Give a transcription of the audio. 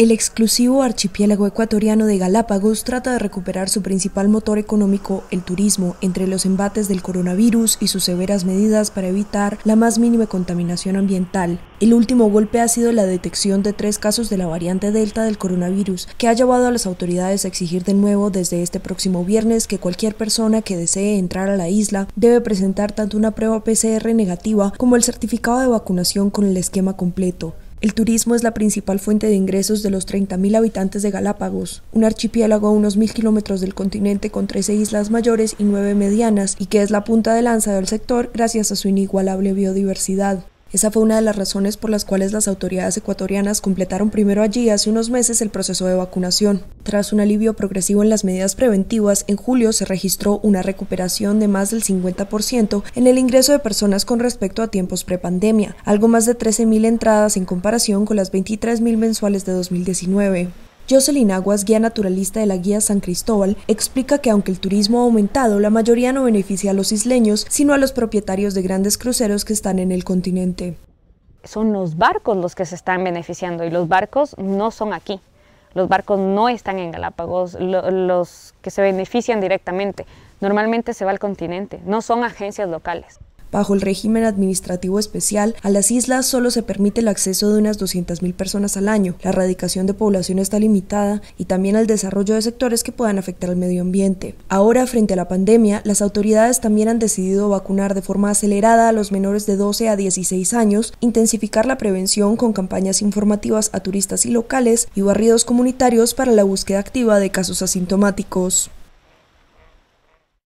El exclusivo archipiélago ecuatoriano de Galápagos trata de recuperar su principal motor económico, el turismo, entre los embates del coronavirus y sus severas medidas para evitar la más mínima contaminación ambiental. El último golpe ha sido la detección de tres casos de la variante Delta del coronavirus, que ha llevado a las autoridades a exigir de nuevo desde este próximo viernes que cualquier persona que desee entrar a la isla debe presentar tanto una prueba PCR negativa como el certificado de vacunación con el esquema completo. El turismo es la principal fuente de ingresos de los 30.000 habitantes de Galápagos, un archipiélago a unos 1.000 kilómetros del continente con 13 islas mayores y 9 medianas, y que es la punta de lanza del sector gracias a su inigualable biodiversidad. Esa fue una de las razones por las cuales las autoridades ecuatorianas completaron primero allí hace unos meses el proceso de vacunación. Tras un alivio progresivo en las medidas preventivas, en julio se registró una recuperación de más del 50% en el ingreso de personas con respecto a tiempos prepandemia, algo más de 13.000 entradas en comparación con las 23.000 mensuales de 2019. Jocelyn Aguas, guía naturalista de la guía San Cristóbal, explica que aunque el turismo ha aumentado, la mayoría no beneficia a los isleños, sino a los propietarios de grandes cruceros que están en el continente. Son los barcos los que se están beneficiando y los barcos no son aquí. Los barcos no están en Galápagos, los que se benefician directamente. Normalmente se va al continente, no son agencias locales. Bajo el régimen administrativo especial, a las islas solo se permite el acceso de unas 200.000 personas al año. La erradicación de población está limitada y también el desarrollo de sectores que puedan afectar al medio ambiente. Ahora, frente a la pandemia, las autoridades también han decidido vacunar de forma acelerada a los menores de 12 a 16 años, intensificar la prevención con campañas informativas a turistas y locales y barridos comunitarios para la búsqueda activa de casos asintomáticos.